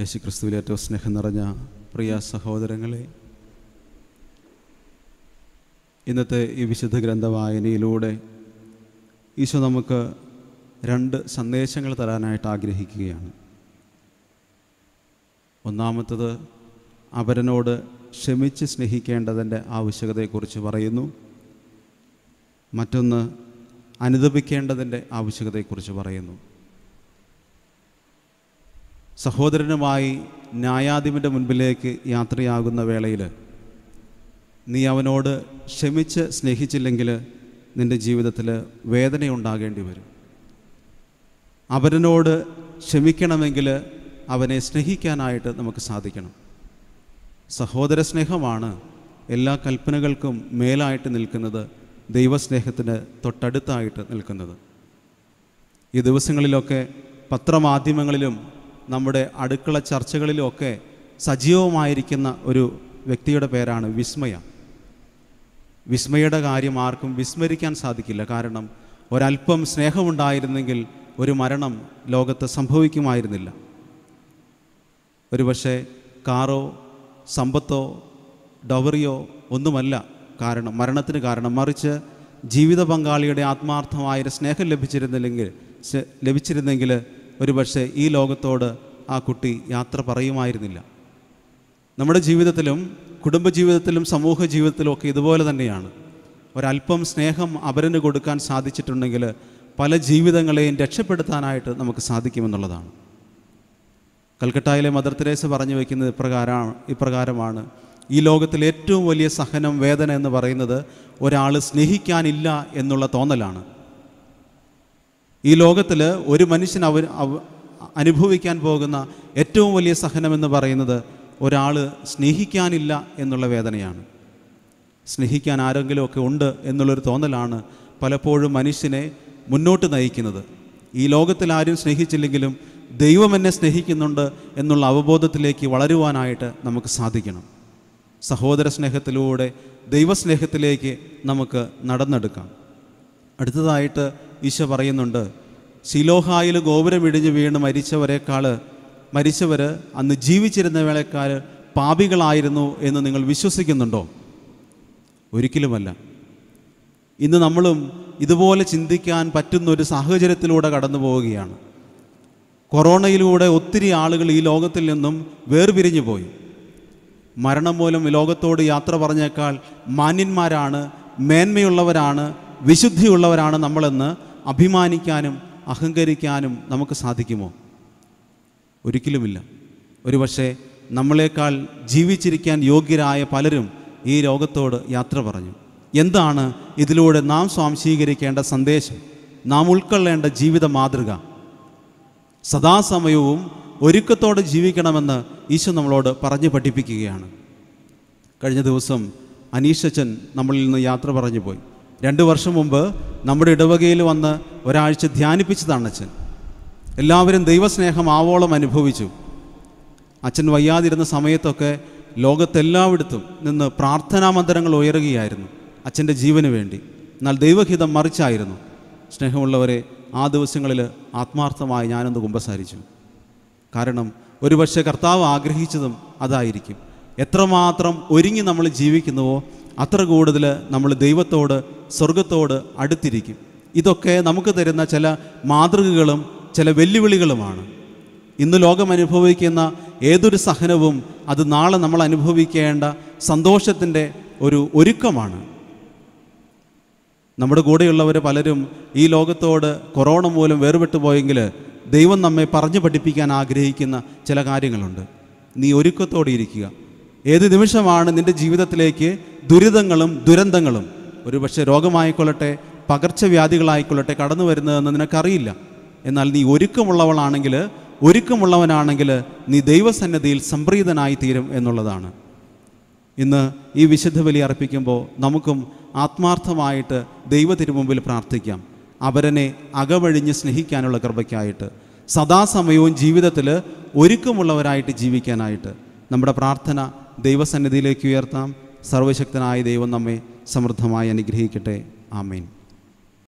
യേശു ക്രിസ്തുവിൽ ഏറ്റവും സ്നേഹം നിറഞ്ഞ പ്രിയ സഹോദരങ്ങളെ ഇന്നത്തെ ഈ വിശുദ്ധ ഗ്രന്ഥ വായനയിലൂടെ ഈശോ നമുക്ക് രണ്ട് സന്ദേശങ്ങൾ തരാനായിട്ട് ആഗ്രഹിക്കുകയാണ് ഒന്നാമത്തത് അവരനോട് ക്ഷമിച്ച് സ്നേഹിക്കേണ്ടതിൻ്റെ ആവശ്യകതയെക്കുറിച്ച് പറയുന്നു മറ്റൊന്ന് അനുദപിക്കേണ്ടതിൻ്റെ ആവശ്യകതയെക്കുറിച്ച് പറയുന്നു സഹോദരനുമായി ന്യായാധിപൻ്റെ മുൻപിലേക്ക് യാത്രയാകുന്ന വേളയിൽ നീ അവനോട് ക്ഷമിച്ച് സ്നേഹിച്ചില്ലെങ്കിൽ നിൻ്റെ ജീവിതത്തിൽ വേദനയുണ്ടാകേണ്ടി വരും അവരനോട് ക്ഷമിക്കണമെങ്കിൽ അവനെ സ്നേഹിക്കാനായിട്ട് നമുക്ക് സാധിക്കണം സഹോദര സ്നേഹമാണ് എല്ലാ കൽപ്പനകൾക്കും മേലായിട്ട് നിൽക്കുന്നത് ദൈവസ്നേഹത്തിന് തൊട്ടടുത്തായിട്ട് നിൽക്കുന്നത് ഈ ദിവസങ്ങളിലൊക്കെ പത്രമാധ്യമങ്ങളിലും നമ്മുടെ അടുക്കള ചർച്ചകളിലുമൊക്കെ സജീവമായിരിക്കുന്ന ഒരു വ്യക്തിയുടെ പേരാണ് വിസ്മയ വിസ്മയുടെ കാര്യം ആർക്കും വിസ്മരിക്കാൻ സാധിക്കില്ല കാരണം ഒരല്പം സ്നേഹമുണ്ടായിരുന്നെങ്കിൽ ഒരു മരണം ലോകത്ത് സംഭവിക്കുമായിരുന്നില്ല ഒരുപക്ഷെ കാറോ സമ്പത്തോ ഡവറിയോ ഒന്നുമല്ല കാരണം മരണത്തിന് കാരണം മറിച്ച് ജീവിത പങ്കാളിയുടെ ആത്മാർത്ഥമായ സ്നേഹം ലഭിച്ചിരുന്നില്ലെങ്കിൽ ലഭിച്ചിരുന്നെങ്കിൽ ഒരുപക്ഷെ ഈ ലോകത്തോട് ആ കുട്ടി യാത്ര പറയുമായിരുന്നില്ല നമ്മുടെ ജീവിതത്തിലും കുടുംബജീവിതത്തിലും സമൂഹ ജീവിതത്തിലും ഒക്കെ ഇതുപോലെ തന്നെയാണ് ഒരല്പം സ്നേഹം അവരന് കൊടുക്കാൻ സാധിച്ചിട്ടുണ്ടെങ്കിൽ പല ജീവിതങ്ങളെയും രക്ഷപ്പെടുത്താനായിട്ട് നമുക്ക് സാധിക്കുമെന്നുള്ളതാണ് കൽക്കട്ടയിലെ മദർ തെരേസ പറഞ്ഞു വയ്ക്കുന്നത് ഇപ്രകാരമാണ് ഇപ്രകാരമാണ് ഈ ലോകത്തിലെ ഏറ്റവും വലിയ സഹനം വേദന എന്ന് പറയുന്നത് ഒരാൾ സ്നേഹിക്കാനില്ല എന്നുള്ള തോന്നലാണ് ഈ ലോകത്തിൽ ഒരു മനുഷ്യൻ അവർ അനുഭവിക്കാൻ പോകുന്ന ഏറ്റവും വലിയ സഹനമെന്ന് പറയുന്നത് ഒരാൾ സ്നേഹിക്കാനില്ല എന്നുള്ള വേദനയാണ് സ്നേഹിക്കാൻ ആരെങ്കിലുമൊക്കെ ഉണ്ട് എന്നുള്ളൊരു തോന്നലാണ് പലപ്പോഴും മനുഷ്യനെ മുന്നോട്ട് നയിക്കുന്നത് ഈ ലോകത്തിൽ ആരും സ്നേഹിച്ചില്ലെങ്കിലും ദൈവം എന്നെ സ്നേഹിക്കുന്നുണ്ട് എന്നുള്ള അവബോധത്തിലേക്ക് വളരുവാനായിട്ട് നമുക്ക് സാധിക്കണം സഹോദര സ്നേഹത്തിലൂടെ ദൈവസ്നേഹത്തിലേക്ക് നമുക്ക് നടന്നെടുക്കാം അടുത്തതായിട്ട് ഈശോ പറയുന്നുണ്ട് ശിലോഹായിൽ ഗോപുരമിടിഞ്ഞ് വീണ് മരിച്ചവരെക്കാൾ മരിച്ചവർ അന്ന് വേളക്കാർ പാപികളായിരുന്നു എന്ന് നിങ്ങൾ വിശ്വസിക്കുന്നുണ്ടോ ഒരിക്കലുമല്ല ഇന്ന് നമ്മളും ഇതുപോലെ ചിന്തിക്കാൻ പറ്റുന്ന ഒരു സാഹചര്യത്തിലൂടെ കടന്നു പോവുകയാണ് കൊറോണയിലൂടെ ഒത്തിരി ആളുകൾ ഈ ലോകത്തിൽ നിന്നും വേർപിരിഞ്ഞു പോയി മരണം മൂലം ലോകത്തോട് യാത്ര പറഞ്ഞേക്കാൾ മാന്യന്മാരാണ് മേന്മയുള്ളവരാണ് വിശുദ്ധിയുള്ളവരാണ് നമ്മളെന്ന് അഭിമാനിക്കാനും അഹങ്കരിക്കാനും നമുക്ക് സാധിക്കുമോ ഒരിക്കലുമില്ല ഒരുപക്ഷെ നമ്മളെക്കാൾ ജീവിച്ചിരിക്കാൻ യോഗ്യരായ പലരും ഈ രോഗത്തോട് യാത്ര പറഞ്ഞു എന്താണ് ഇതിലൂടെ നാം സ്വാംശീകരിക്കേണ്ട സന്ദേശം നാം ഉൾക്കൊള്ളേണ്ട ജീവിത മാതൃക സദാസമയവും ഒരുക്കത്തോടെ ജീവിക്കണമെന്ന് ഈശോ നമ്മളോട് പറഞ്ഞു പഠിപ്പിക്കുകയാണ് കഴിഞ്ഞ ദിവസം അനീഷച്ചൻ നമ്മളിൽ നിന്ന് യാത്ര പറഞ്ഞു പോയി രണ്ട് വർഷം മുമ്പ് നമ്മുടെ ഇടവകയിൽ വന്ന് ഒരാഴ്ച ധ്യാനിപ്പിച്ചതാണ് അച്ഛൻ എല്ലാവരും ദൈവസ്നേഹം ആവോളം അനുഭവിച്ചു അച്ഛൻ വയ്യാതിരുന്ന സമയത്തൊക്കെ ലോകത്തെല്ലായിടത്തും നിന്ന് പ്രാർത്ഥനാ മന്ദിരങ്ങൾ ഉയരുകയായിരുന്നു അച്ഛൻ്റെ ജീവന് വേണ്ടി എന്നാൽ ദൈവഹിതം മറിച്ചായിരുന്നു സ്നേഹമുള്ളവരെ ആ ദിവസങ്ങളിൽ ആത്മാർത്ഥമായി ഞാനൊന്ന് കുമ്പസാരിച്ചു കാരണം ഒരുപക്ഷെ കർത്താവ് ആഗ്രഹിച്ചതും അതായിരിക്കും എത്രമാത്രം ഒരുങ്ങി നമ്മൾ ജീവിക്കുന്നുവോ അത്ര കൂടുതൽ നമ്മൾ ദൈവത്തോട് സ്വർഗത്തോട് അടുത്തിരിക്കും ഇതൊക്കെ നമുക്ക് തരുന്ന ചില മാതൃകകളും ചില വെല്ലുവിളികളുമാണ് ഇന്ന് ലോകം അനുഭവിക്കുന്ന ഏതൊരു സഹനവും അത് നാളെ നമ്മൾ അനുഭവിക്കേണ്ട സന്തോഷത്തിൻ്റെ ഒരു ഒരുക്കമാണ് നമ്മുടെ കൂടെയുള്ളവർ പലരും ഈ ലോകത്തോട് കൊറോണ മൂലം വേർപെട്ടു പോയെങ്കിൽ ദൈവം നമ്മെ പറഞ്ഞു പഠിപ്പിക്കാൻ ആഗ്രഹിക്കുന്ന ചില കാര്യങ്ങളുണ്ട് നീ ഒരുക്കത്തോടെ ഇരിക്കുക ഏത് നിമിഷമാണ് നിൻ്റെ ജീവിതത്തിലേക്ക് ദുരിതങ്ങളും ദുരന്തങ്ങളും ഒരുപക്ഷെ രോഗമായിക്കൊള്ളട്ടെ പകർച്ചവ്യാധികളായിക്കൊള്ളട്ടെ കടന്നു വരുന്നതെന്ന് നിനക്കറിയില്ല എന്നാൽ നീ ഒരുക്കമുള്ളവളാണെങ്കിൽ ഒരുക്കമുള്ളവനാണെങ്കിൽ നീ ദൈവസന്നദ്ധിയിൽ സംപ്രീതനായി തീരും എന്നുള്ളതാണ് ഇന്ന് ഈ വിശുദ്ധ ബലി അർപ്പിക്കുമ്പോൾ നമുക്കും ആത്മാർത്ഥമായിട്ട് ദൈവത്തിനു മുമ്പിൽ പ്രാർത്ഥിക്കാം അവരനെ അകവഴിഞ്ഞ് സ്നേഹിക്കാനുള്ള കൃപയ്ക്കായിട്ട് സദാസമയവും ജീവിതത്തിൽ ഒരുക്കമുള്ളവരായിട്ട് ജീവിക്കാനായിട്ട് നമ്മുടെ പ്രാർത്ഥന ദൈവസന്നിധിയിലേക്ക് ഉയർത്താം സർവശക്തനായ ദൈവം നമ്മെ സമൃദ്ധമായി അനുഗ്രഹിക്കട്ടെ ആമേൻ